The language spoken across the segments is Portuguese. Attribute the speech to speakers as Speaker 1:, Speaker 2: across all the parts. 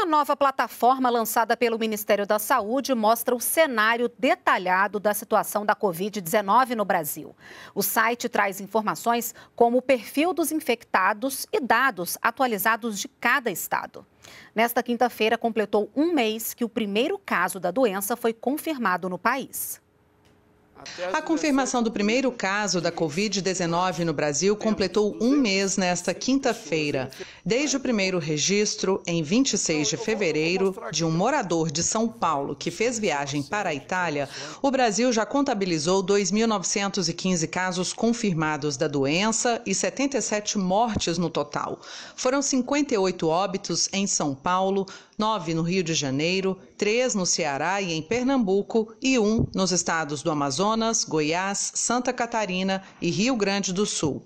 Speaker 1: Uma nova plataforma lançada pelo Ministério da Saúde mostra o cenário detalhado da situação da Covid-19 no Brasil. O site traz informações como o perfil dos infectados e dados atualizados de cada estado. Nesta quinta-feira, completou um mês que o primeiro caso da doença foi confirmado no país.
Speaker 2: A confirmação do primeiro caso da Covid-19 no Brasil completou um mês nesta quinta-feira, desde o primeiro registro, em 26 de fevereiro, de um morador de São Paulo que fez viagem para a Itália. O Brasil já contabilizou 2.915 casos confirmados da doença e 77 mortes no total. Foram 58 óbitos em São Paulo, 9 no Rio de Janeiro, 3 no Ceará e em Pernambuco e 1 nos estados do Amazonas. Amazonas, Goiás, Santa Catarina e Rio Grande do Sul.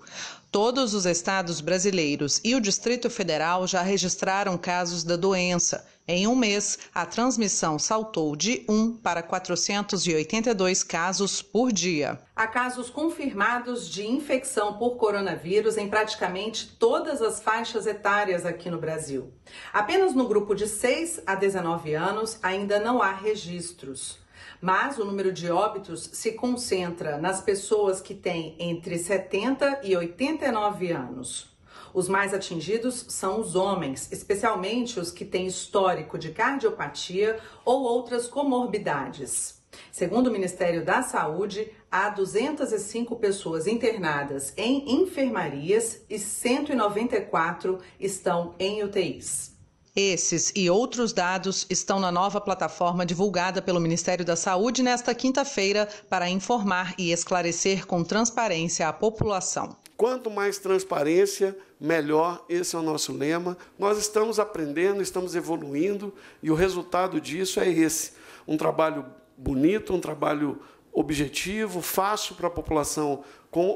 Speaker 2: Todos os estados brasileiros e o Distrito Federal já registraram casos da doença. Em um mês, a transmissão saltou de 1 para 482 casos por dia. Há casos confirmados de infecção por coronavírus em praticamente todas as faixas etárias aqui no Brasil. Apenas no grupo de 6 a 19 anos ainda não há registros mas o número de óbitos se concentra nas pessoas que têm entre 70 e 89 anos. Os mais atingidos são os homens, especialmente os que têm histórico de cardiopatia ou outras comorbidades. Segundo o Ministério da Saúde, há 205 pessoas internadas em enfermarias e 194 estão em UTIs. Esses e outros dados estão na nova plataforma divulgada pelo Ministério da Saúde nesta quinta-feira para informar e esclarecer com transparência a população.
Speaker 3: Quanto mais transparência, melhor, esse é o nosso lema. Nós estamos aprendendo, estamos evoluindo e o resultado disso é esse: um trabalho bonito, um trabalho objetivo, fácil para a população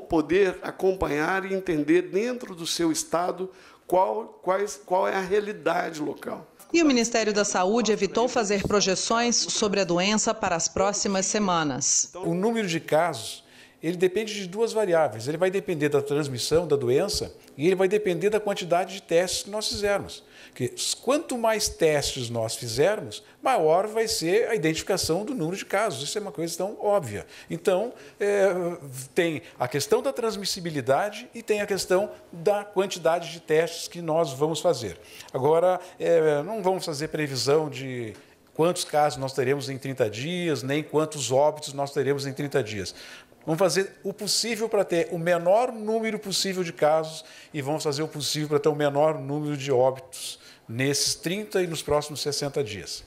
Speaker 3: poder acompanhar e entender dentro do seu estado qual, quais, qual é a realidade local.
Speaker 2: E o Ministério da Saúde evitou fazer projeções sobre a doença para as próximas semanas.
Speaker 4: O número de casos ele depende de duas variáveis. Ele vai depender da transmissão da doença e ele vai depender da quantidade de testes que nós fizermos. Porque quanto mais testes nós fizermos, maior vai ser a identificação do número de casos. Isso é uma coisa tão óbvia. Então, é, tem a questão da transmissibilidade e tem a questão da quantidade de testes que nós vamos fazer. Agora, é, não vamos fazer previsão de quantos casos nós teremos em 30 dias, nem quantos óbitos nós teremos em 30 dias. Vamos fazer o possível para ter o menor número possível de casos e vamos fazer o possível para ter o menor número de óbitos nesses 30 e nos próximos 60 dias.